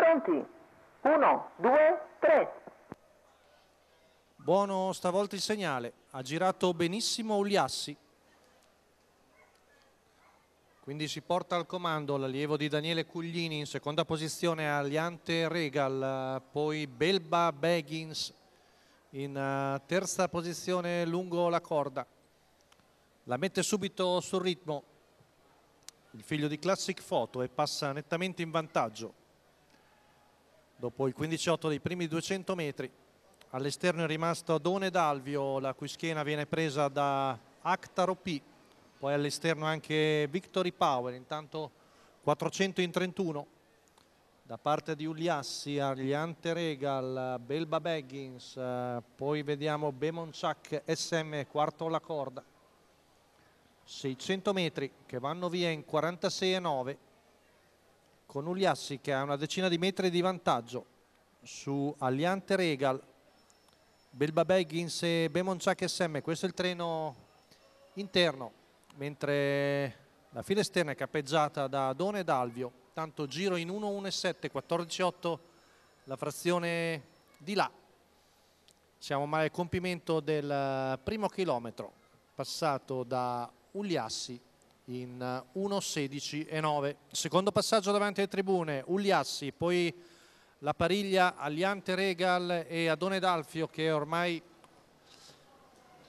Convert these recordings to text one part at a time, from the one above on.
Pronti? Uno, due, tre. Buono stavolta il segnale, ha girato benissimo Uliassi. Quindi si porta al comando l'allievo di Daniele Cuglini in seconda posizione Aliante Regal, poi Belba Beggins in eh, terza posizione lungo la corda. La mette subito sul ritmo il figlio di Classic Photo e passa nettamente in vantaggio dopo il 15-8 dei primi 200 metri. All'esterno è rimasto Done Dalvio, la cui schiena viene presa da Actaro P, poi all'esterno anche Victory Power, intanto 400 in 31 da parte di Uliassi, Arliante Regal, Belba Baggins, poi vediamo Bemonchak, SM, quarto la corda. 600 metri che vanno via in 46,9 con Uliassi che ha una decina di metri di vantaggio su Aliante Regal, Belba Baggins e Bemonciac SM, questo è il treno interno, mentre la fila esterna è cappeggiata da Done e Dalvio, tanto giro in 1, 1 7, 14 8 la frazione di là. Siamo al compimento del eh, primo chilometro passato da Uliassi in 1.16 eh, e 9. Secondo passaggio davanti alle tribune, Ugliassi, poi la pariglia Aliante Regal e Adone Dalfio che ormai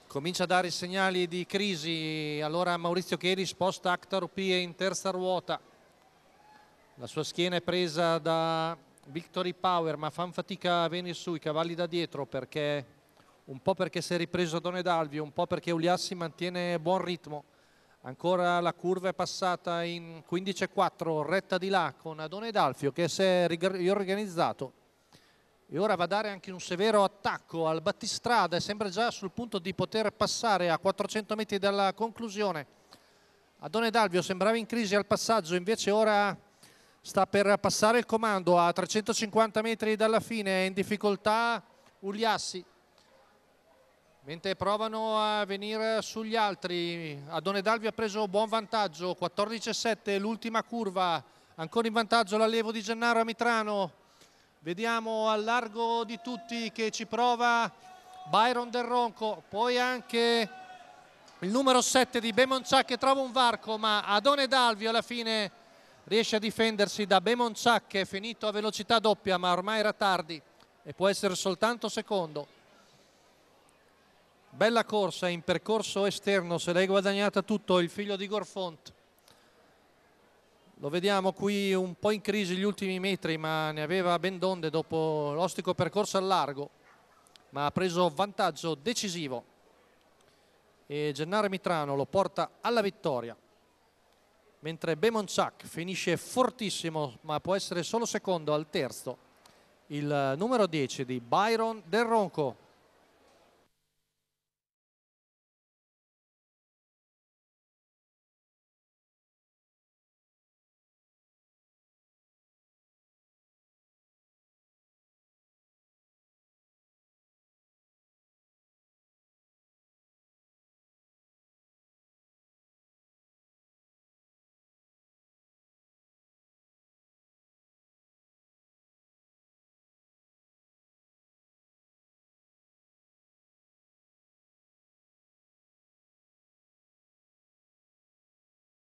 comincia a dare segnali di crisi. Allora Maurizio Chieri sposta Actaro Pie in terza ruota. La sua schiena è presa da Victory Power ma fanno fatica a venire su i cavalli da dietro perché un po' perché si è ripreso Adone Dalfio, un po' perché Uliassi mantiene buon ritmo ancora la curva è passata in 15-4 retta di là con Adone D'Alfio che si è riorganizzato e ora va a dare anche un severo attacco al battistrada e sembra già sul punto di poter passare a 400 metri dalla conclusione Adone D'Alfio sembrava in crisi al passaggio invece ora sta per passare il comando a 350 metri dalla fine è in difficoltà Uliassi mentre provano a venire sugli altri Adone Dalvi ha preso buon vantaggio 14-7 l'ultima curva ancora in vantaggio l'allevo di Gennaro a Mitrano vediamo al largo di tutti che ci prova Byron Del Ronco poi anche il numero 7 di Bemonciac che trova un varco ma Adone Dalvi alla fine riesce a difendersi da Bemonciac che è finito a velocità doppia ma ormai era tardi e può essere soltanto secondo bella corsa in percorso esterno se l'hai guadagnata tutto il figlio di Gorfont lo vediamo qui un po' in crisi gli ultimi metri ma ne aveva ben donde dopo l'ostico percorso al largo ma ha preso vantaggio decisivo e Gennaro Mitrano lo porta alla vittoria mentre Bemonchak finisce fortissimo ma può essere solo secondo al terzo il numero 10 di Byron Del Ronco